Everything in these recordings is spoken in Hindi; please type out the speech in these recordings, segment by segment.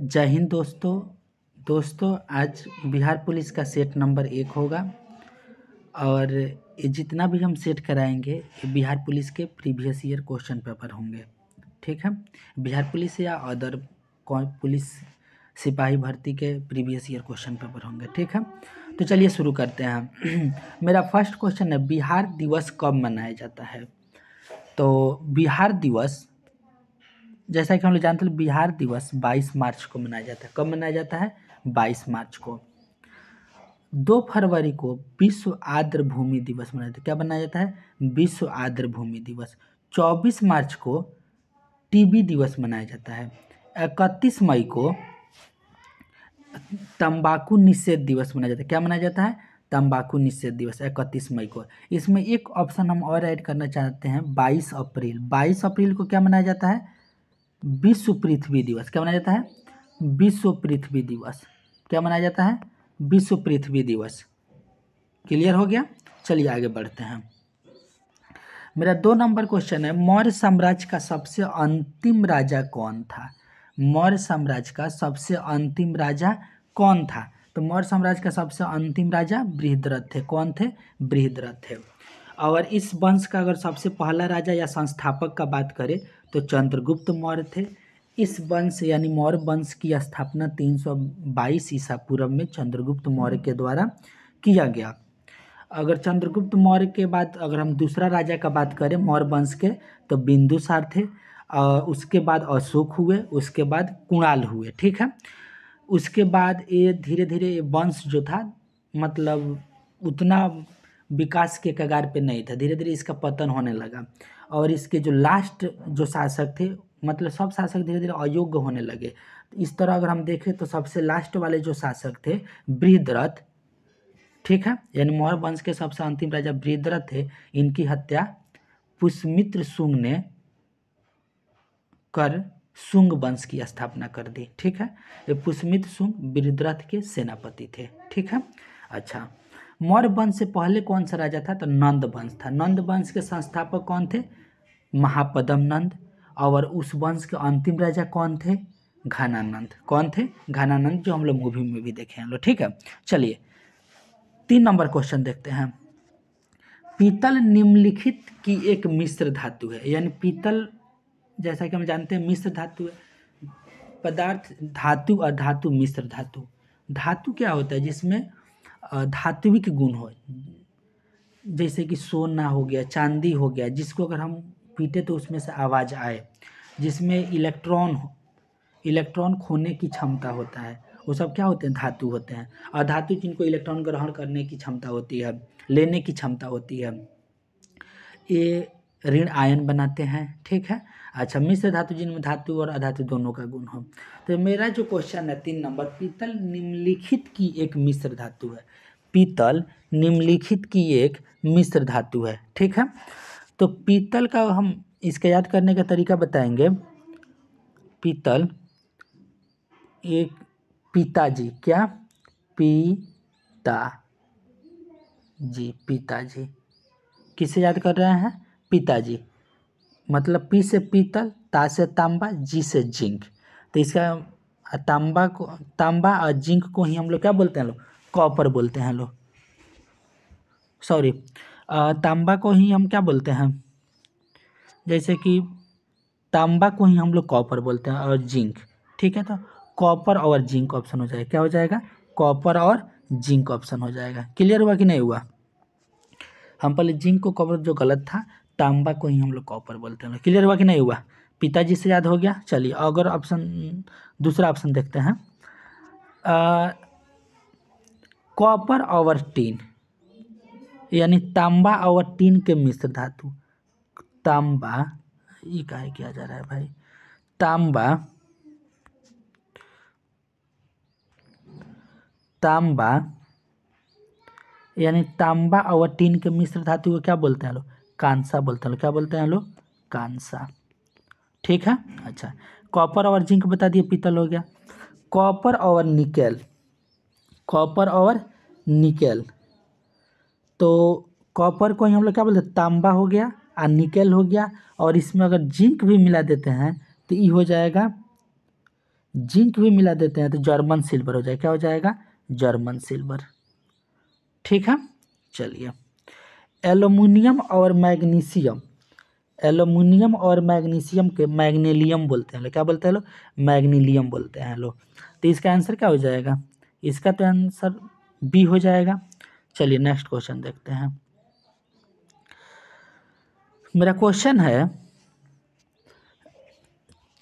जय हिंद दोस्तों दोस्तों आज बिहार पुलिस का सेट नंबर एक होगा और ये जितना भी हम सेट कराएंगे ये बिहार पुलिस के प्रीवियस ईयर क्वेश्चन पेपर होंगे ठीक है बिहार पुलिस या अदर कौन पुलिस सिपाही भर्ती के प्रीवियस ईयर क्वेश्चन पेपर होंगे ठीक है तो चलिए शुरू करते हैं मेरा फर्स्ट क्वेश्चन है बिहार दिवस कब मनाया जाता है तो बिहार दिवस जैसा कि हम लोग जानते हैं बिहार दिवस 22 मार्च को मनाया जाता है कब मनाया जाता है 22 मार्च को दो फरवरी को विश्व आर्द्र भूमि दिवस मनाया जाता है क्या मनाया जाता है विश्व आर्द्र भूमि दिवस 24 मार्च को टीबी दिवस मनाया जाता है इकतीस मई को तंबाकू निषेध दिवस मनाया जाता है क्या मनाया जाता है तंबाकू निषेध दिवस इकतीस मई को इसमें एक ऑप्शन हम और ऐड करना चाहते हैं 22 अप्रैल 22 अप्रैल को क्या मनाया जाता है विश्व पृथ्वी दिवस क्या मनाया जाता है विश्व पृथ्वी दिवस क्या मनाया जाता है विश्व पृथ्वी दिवस क्लियर हो गया चलिए आगे बढ़ते हैं मेरा दो नंबर क्वेश्चन है मौर्य साम्राज्य का सबसे अंतिम राजा कौन था मौर्य साम्राज्य का सबसे अंतिम राजा कौन था तो मौर्य साम्राज्य का सबसे अंतिम राजा बृहद्रथ थे कौन थे बृहद्रथ थे और इस वंश का अगर सबसे पहला राजा या संस्थापक का बात करें तो चंद्रगुप्त मौर्य थे इस वंश यानी मौर्य वंश की स्थापना 322 ईसा पूर्व में चंद्रगुप्त मौर्य के द्वारा किया गया अगर चंद्रगुप्त मौर्य के बाद अगर हम दूसरा राजा का बात करें मौर्य वंश के तो बिंदुसार थे और उसके बाद अशोक हुए उसके बाद कुणाल हुए ठीक है उसके बाद ये धीरे धीरे ये वंश जो था मतलब उतना विकास के कगार पे नहीं था धीरे धीरे इसका पतन होने लगा और इसके जो लास्ट जो शासक थे मतलब सब शासक धीरे धीरे अयोग्य होने लगे इस तरह अगर हम देखें तो सबसे लास्ट वाले जो शासक थे बृहद्रथ ठीक है यानी मौर्य वंश के सबसे अंतिम राजा बृहद्रथ थे इनकी हत्या पुष्मित्र सुंग ने कर सुंग वंश की स्थापना कर दी ठीक है ये पुष्मित्र सुंग बृहद्रथ के सेनापति थे ठीक है अच्छा मौर्य वंश से पहले कौन सा राजा था तो नंद वंश था नंद वंश के संस्थापक कौन थे महापदम नंद और उस वंश के अंतिम राजा कौन थे घनानंद कौन थे घनानंद जो हम लोग मूवी में भी देखे हैं लोग ठीक है चलिए तीन नंबर क्वेश्चन देखते हैं पीतल निम्नलिखित की एक मिश्र धातु है यानी पीतल जैसा कि हम जानते हैं मिश्र धातु है पदार्थ धातु और धातु मिश्र धातु धातु क्या होता है जिसमें धातुविक गुण हो जैसे कि सोना हो गया चांदी हो गया जिसको अगर हम पीटे तो उसमें से आवाज़ आए जिसमें इलेक्ट्रॉन इलेक्ट्रॉन खोने की क्षमता होता है वो सब क्या होते हैं धातु होते हैं और धातु जिनको इलेक्ट्रॉन ग्रहण करने की क्षमता होती है लेने की क्षमता होती है ये ऋण आयन बनाते हैं ठीक है अच्छा मिश्र धातु जिनमें धातु और अधातु दोनों का गुण हो तो मेरा जो क्वेश्चन है तीन नंबर पीतल निम्नलिखित की एक मिश्र धातु है पीतल निम्नलिखित की एक मिश्र धातु है ठीक है तो पीतल का हम इसका याद करने का तरीका बताएंगे पीतल एक पिताजी क्या पीता जी पिताजी किसे याद कर रहे हैं पिताजी मतलब पी से पीतल ता से तांबा जी से जिंक तो इसका तांबा को तांबा और जिंक को ही हम लोग क्या बोलते हैं लोग कॉपर बोलते हैं लोग सॉरी तांबा को ही हम क्या बोलते हैं जैसे कि तांबा को ही हम लोग कॉपर बोलते हैं और जिंक ठीक है तो कॉपर और जिंक ऑप्शन हो जाएगा क्या हो जाएगा कॉपर और जिंक ऑप्शन हो जाएगा क्लियर हुआ कि नहीं हुआ हम पहले जिंक को कॉपर जो गलत था तांबा को ही हम लोग कॉपर बोलते हैं क्लियर हुआ कि नहीं हुआ पिताजी से याद हो गया चलिए अगर ऑप्शन दूसरा ऑप्शन देखते हैं कॉपर और टीन यानी तांबा और टीन के मिश्र धातु तांबा ये कहा किया जा रहा है भाई तांबा तांबा यानी तांबा और टीन के मिश्र धातु को क्या बोलते हैं लोग कांसा बोलते हैं लोग क्या बोलते हैं लोग कांसा ठीक है अच्छा कॉपर और जिंक बता दिए पीतल हो गया कॉपर और निकेल कॉपर और निकेल तो कॉपर को ही हम लोग क्या बोलते हैं तांबा हो गया और निकेल हो गया और इसमें अगर जिंक भी मिला देते हैं तो ये हो जाएगा जिंक भी मिला देते हैं तो जर्मन सिल्वर हो जाएगा क्या हो जाएगा जर्मन सिल्वर ठीक है चलिए एलुमिनियम और मैग्नीशियम एलुमिनियम और मैग्नीशियम के मैग्नीलियम बोलते हैं लोग क्या बोलते हैं लोग मैग्नीलियम बोलते हैं लोग तो इसका आंसर क्या हो जाएगा इसका तो आंसर बी हो जाएगा चलिए नेक्स्ट क्वेश्चन देखते हैं मेरा क्वेश्चन है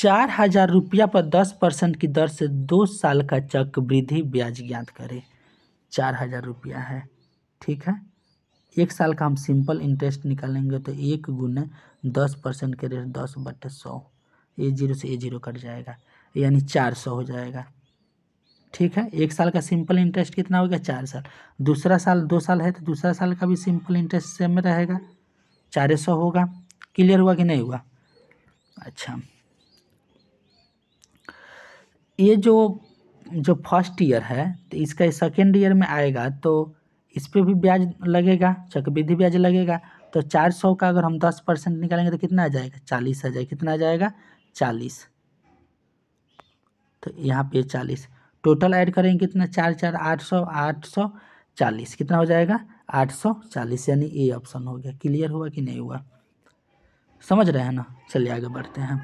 चार हजार रुपया पर दस परसेंट की दर से दो साल का चक्रवृद्धि वृद्धि ब्याज ज्ञात करें चार हजार रुपया है ठीक है एक साल का हम सिंपल इंटरेस्ट निकालेंगे तो एक गुना दस परसेंट के रेट दस बटे सौ ए जीरो से ए जीरो कट जाएगा यानी चार सौ हो जाएगा ठीक है एक साल का सिंपल इंटरेस्ट कितना हो गया चार साल दूसरा साल दो साल है तो दूसरा साल का भी सिंपल इंटरेस्ट सेम रहेगा चार सौ होगा क्लियर हुआ कि नहीं हुआ अच्छा ये जो जो फर्स्ट ईयर है तो इसका सेकेंड ईयर में आएगा तो इस पर भी ब्याज लगेगा चक्रविधि ब्याज लगेगा तो चार सौ का अगर हम दस परसेंट निकालेंगे तो कितना आ जाएगा चालीस आ जाएगा कितना आ जाएगा चालीस तो यहाँ पे चालीस टोटल ऐड करेंगे कितना चार चार आठ सौ आठ सौ चालीस कितना हो जाएगा आठ सौ चालीस यानी ए ऑप्शन हो गया क्लियर हुआ कि नहीं हुआ समझ रहे हैं ना चलिए आगे बढ़ते हैं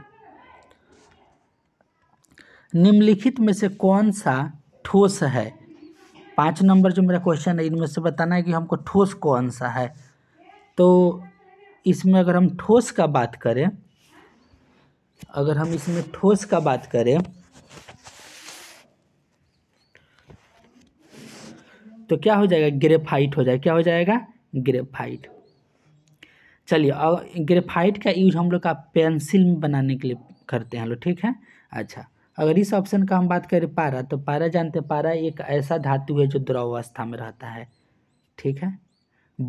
निम्नलिखित में से कौन सा ठोस है पाँच नंबर जो मेरा क्वेश्चन है इनमें से बताना है कि हमको ठोस कौन सा है तो इसमें अगर हम ठोस का बात करें अगर हम इसमें ठोस का बात करें तो क्या हो जाएगा ग्रेफाइट हो जाएगा क्या हो जाएगा ग्रेफाइट चलिए और ग्रेफाइट का यूज हम लोग का पेंसिल में बनाने के लिए करते हैं लोग ठीक है अच्छा अगर इस ऑप्शन का हम बात करें पारा तो पारा जानते पारा एक ऐसा धातु है जो द्रवावस्था में रहता है ठीक है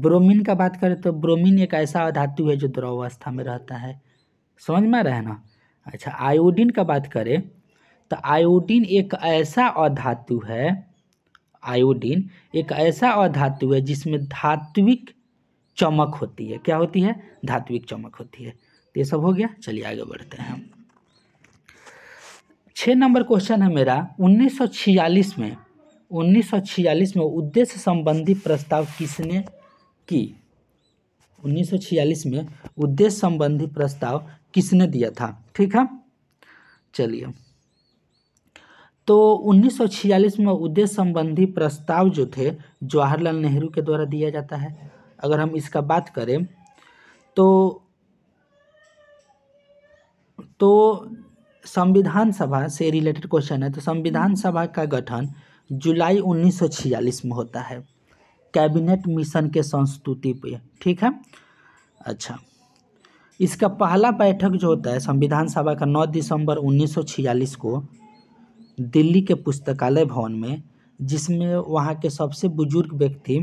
ब्रोमीन का बात करें तो ब्रोमीन एक ऐसा धातु है जो द्रवावस्था में रहता है समझ में आ रहा है ना अच्छा आयोडीन का बात करें तो आयोडीन एक ऐसा अधातु है आयोडीन एक ऐसा अधातु है जिसमें धात्विक चमक होती है क्या होती है धात्विक चमक होती है तो ये सब हो गया चलिए आगे बढ़ते हैं छः नंबर क्वेश्चन है मेरा 1946 में 1946 में उद्देश्य संबंधी प्रस्ताव किसने की 1946 में उद्देश्य संबंधी प्रस्ताव किसने दिया था ठीक है चलिए तो 1946 में उद्देश्य संबंधी प्रस्ताव जो थे जवाहरलाल नेहरू के द्वारा दिया जाता है अगर हम इसका बात करें तो तो संविधान सभा से रिलेटेड क्वेश्चन है तो संविधान सभा का गठन जुलाई 1946 में होता है कैबिनेट मिशन के संस्तुति पे ठीक है अच्छा इसका पहला बैठक जो होता है संविधान सभा का 9 दिसंबर 1946 को दिल्ली के पुस्तकालय भवन में जिसमें वहाँ के सबसे बुजुर्ग व्यक्ति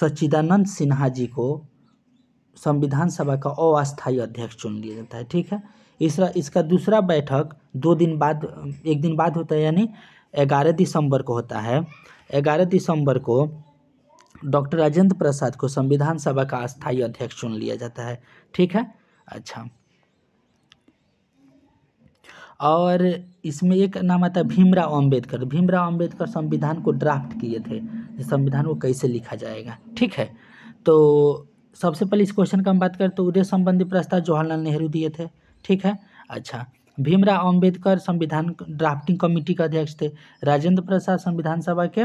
सच्चिदानंद सिन्हा जी को संविधान सभा का अस्थायी अध्यक्ष चुन लिया जाता है ठीक है इसरा इसका दूसरा बैठक दो दिन बाद एक दिन बाद होता है यानी ग्यारह दिसंबर को होता है ग्यारह दिसंबर को डॉक्टर राजेंद्र प्रसाद को संविधान सभा का अस्थायी अध्यक्ष चुन लिया जाता है ठीक है अच्छा और इसमें एक नाम आता है भीमराव अंबेडकर भीमराव अंबेडकर संविधान को ड्राफ्ट किए थे संविधान को कैसे लिखा जाएगा ठीक है तो सबसे पहले इस क्वेश्चन का हम बात करें तो उदय संबंधी प्रस्ताव जवाहरलाल नेहरू दिए थे ठीक है अच्छा भीमराव अंबेडकर संविधान ड्राफ्टिंग कमेटी के अध्यक्ष थे राजेंद्र प्रसाद संविधान सभा के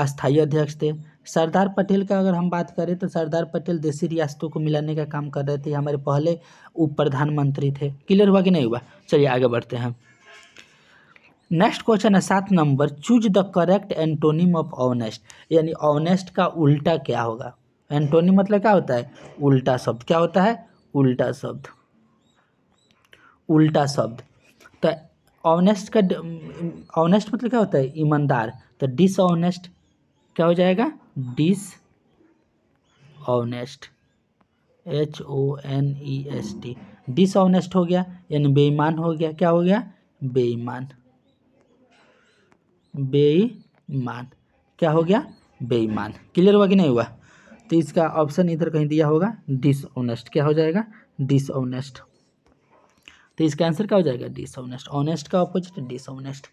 अस्थायी अध्यक्ष थे सरदार पटेल का अगर हम बात करें तो सरदार पटेल देसी रियासतों को मिलाने का काम कर रहे थे हमारे पहले उप प्रधानमंत्री थे क्लियर हुआ कि नहीं हुआ चलिए आगे बढ़ते हैं नेक्स्ट क्वेश्चन है सात number choose the correct antonym of honest यानी ऑनेस्ट का उल्टा क्या होगा एंटोनिम मतलब क्या होता है उल्टा शब्द क्या होता है उल्टा शब्द उल्टा शब्द तो ऑनेस्ट का ऑनेस्ट मतलब क्या होता है ईमानदार तो डिसऑनेस्ट क्या हो जाएगा dishonest H O N E S T dishonest हो गया यानी बेईमान हो गया क्या हो गया बेईमान बेईमान क्या हो गया बेईमान क्लियर हुआ कि नहीं हुआ तो इसका ऑप्शन इधर कहीं दिया होगा डिस ऑनेस्ट क्या हो जाएगा डिसऑनेस्ट तो इसका आंसर क्या हो जाएगा डिस ऑनेस्ट ऑनेस्ट का ऑपोजिट डिस ऑनेस्ट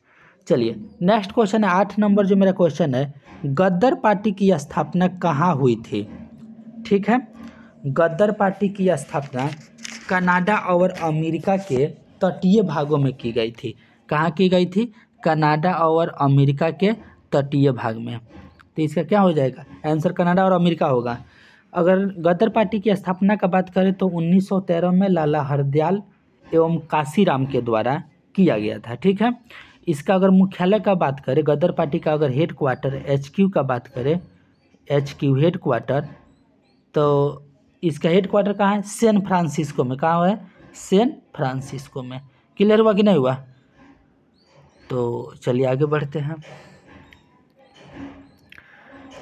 चलिए नेक्स्ट क्वेश्चन है आठ नंबर जो मेरा क्वेश्चन है गद्दर पार्टी की स्थापना कहाँ हुई थी ठीक है गद्दर पार्टी की स्थापना कनाडा और अमेरिका के तटीय भागों में की गई थी कहाँ की गई थी कनाडा और अमेरिका के तटीय भाग में तो इसका क्या हो जाएगा आंसर कनाडा और अमेरिका होगा अगर गदर पार्टी की स्थापना का बात करें तो 1913 में लाला हरदयाल एवं काशीराम के द्वारा किया गया था ठीक है इसका अगर मुख्यालय का बात करें गदर पार्टी का अगर हेड क्वार्टर एच क्यू का बात करें एच क्यू हेड क्वार्टर तो इसका हेड क्वार्टर कहाँ है सैन फ्रांसिस्को में कहाँ है सैन फ्रांसिस्को में क्लियर हुआ कि नहीं हुआ तो चलिए आगे बढ़ते हैं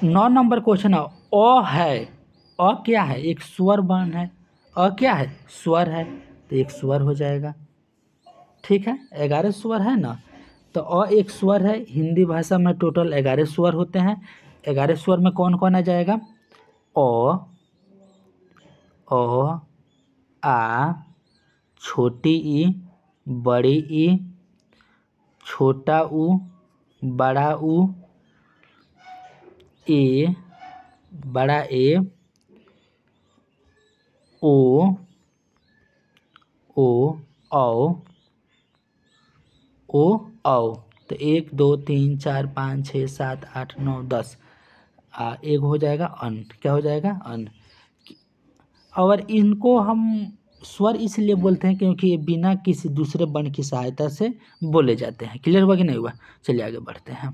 नौ नंबर क्वेश्चन है अ है अ क्या है एक स्वर वर्ण है अ क्या है स्वर है तो एक स्वर हो जाएगा ठीक है ग्यारह स्वर है ना तो अ एक स्वर है हिंदी भाषा में टोटल ग्यारह स्वर होते हैं ग्यारह स्वर में कौन कौन आ जाएगा अ अ आ छोटी ई बड़ी ई छोटा ऊ बड़ा ऊ ए बड़ा ए ओ ओ औ ओ औ तो एक दो तीन चार पाँच छः सात आठ नौ दस आ, एक हो जाएगा अन क्या हो जाएगा अन और इनको हम स्वर इसलिए बोलते हैं क्योंकि ये बिना किसी दूसरे वर्ण की सहायता से बोले जाते हैं क्लियर हुआ कि नहीं हुआ चलिए आगे बढ़ते हैं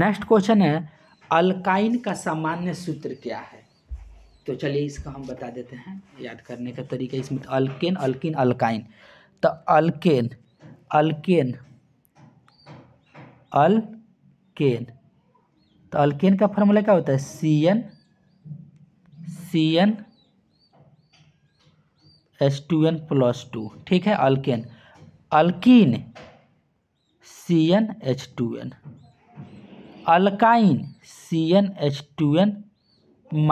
नेक्स्ट क्वेश्चन है अल्काइन का सामान्य सूत्र क्या है तो चलिए इसका हम बता देते हैं याद करने का तरीका इसमें alkene alkene alkyne the alkane alkane alkane तो अलकेन का फार्मूला क्या होता है C N C N S two N plus two ठीक है alkane alkene C N H two N alkyne C N H two N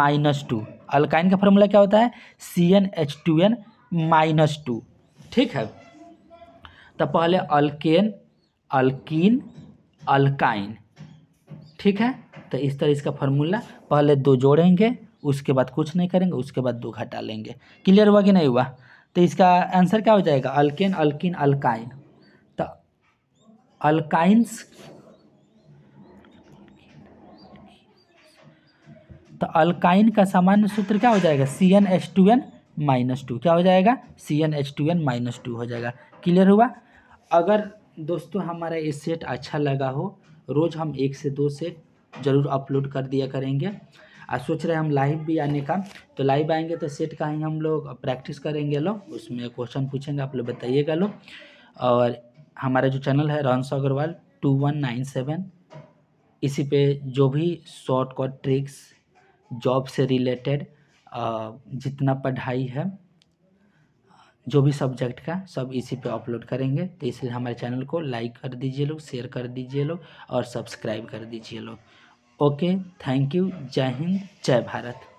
minus two alkyne का फॉर्मूला क्या होता है C N H two N minus two ठीक है तो पहले अल्केन अल्किन अल्काइन ठीक है तो इस तरह इसका फॉर्मूला पहले दो जोड़ेंगे उसके बाद कुछ नहीं करेंगे उसके बाद दो घटा लेंगे क्लियर हुआ कि नहीं हुआ तो इसका आंसर क्या हो जाएगा अल्केन अल्किन अल्काइन तो अल्काइंस तो अल्काइन का सामान्य सूत्र क्या हो जाएगा C N S two N minus two क्या हो जाएगा C N H two N minus two हो जाएगा क्लियर हुआ अगर दोस्तों हमारा ये सेट अच्छा लगा हो रोज़ हम एक से दो सेट ज़रूर अपलोड कर दिया करेंगे और सोच रहे हम लाइव भी आने का तो लाइव आएंगे तो सेट का ही हम लोग प्रैक्टिस करेंगे लोग उसमें क्वेश्चन पूछेंगे आप लोग बताइएगा लोग और हमारा जो चैनल है रंस Agrawal two one nine seven इसी पे जो भी शॉर्टकट ट्रिक्स जॉब से रिलेटेड जितना पढ़ाई है जो भी सब्जेक्ट का सब इसी पे अपलोड करेंगे तो इसलिए हमारे चैनल को लाइक कर दीजिए लोग शेयर कर दीजिए लोग और सब्सक्राइब कर दीजिए लोग ओके थैंक यू जय हिंद जय भारत